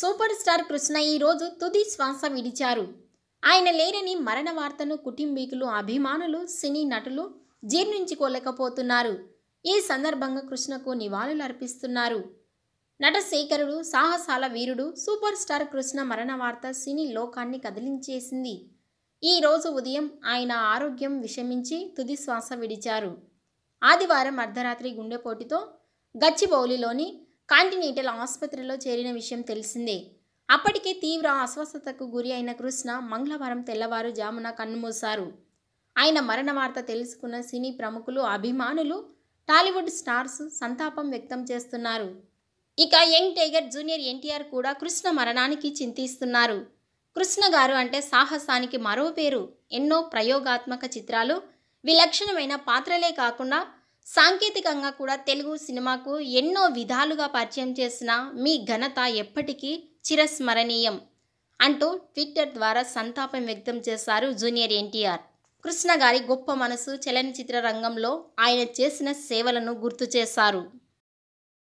super star Krishna ఈరోజు తుది శ్వాస విడిచారు ఆయన లేరని మరణ వార్తను కుటుంబీకులు అభిమానులు సినీ నటులు జీర్ణించుకోలేకపోతున్నారు ఈ సందర్భంగా కృష్ణకు నివాళులు అర్పిస్తున్నారు నటశేఖరుడు సాహసాల వీరుడు సూపర్ స్టార్ కృష్ణ మరణ వార్త సినీ లోకాన్ని కదిలించేసింది ఈ రోజు ఉదయం ఆయన ఆరోగ్యం విషమించి తుది శ్వాస విడిచారు ఆదివారం అర్ధరాత్రి గుండెపోటుతో గచ్చిబౌలిలోని కాంటినెంటల్ ఆసుపత్రిలో చేరిన విషయం తెలిసిందే అప్పటికే తీవ్ర అస్వస్థతకు గురి అయిన కృష్ణ మంగళవారం తెల్లవారు జామున కన్నుమూశారు ఆయన మరణ వార్త తెలుసుకున్న సినీ ప్రముఖులు అభిమానులు టాలీవుడ్ స్టార్స్ సంతాపం వ్యక్తం చేస్తున్నారు ఇక యంగ్ టైగర్ జూనియర్ ఎన్టీఆర్ కూడా కృష్ణ మరణానికి చింతిస్తున్నారు కృష్ణ గారు అంటే సాహసానికి మరో పేరు ఎన్నో ప్రయోగాత్మక చిత్రాలు విలక్షణమైన పాత్రలే కాకుండా సాంకేతికంగా కూడా తెలుగు సినిమాకు ఎన్నో విధాలుగా పరిచయం చేసిన మీ ఘనత ఎప్పటికీ చిరస్మరణీయం అంటూ ట్విట్టర్ ద్వారా సంతాపం వ్యక్తం చేశారు జూనియర్ ఎన్టీఆర్ కృష్ణ గారి గొప్ప మనసు చలనచిత్ర రంగంలో ఆయన చేసిన సేవలను గుర్తు చేశారు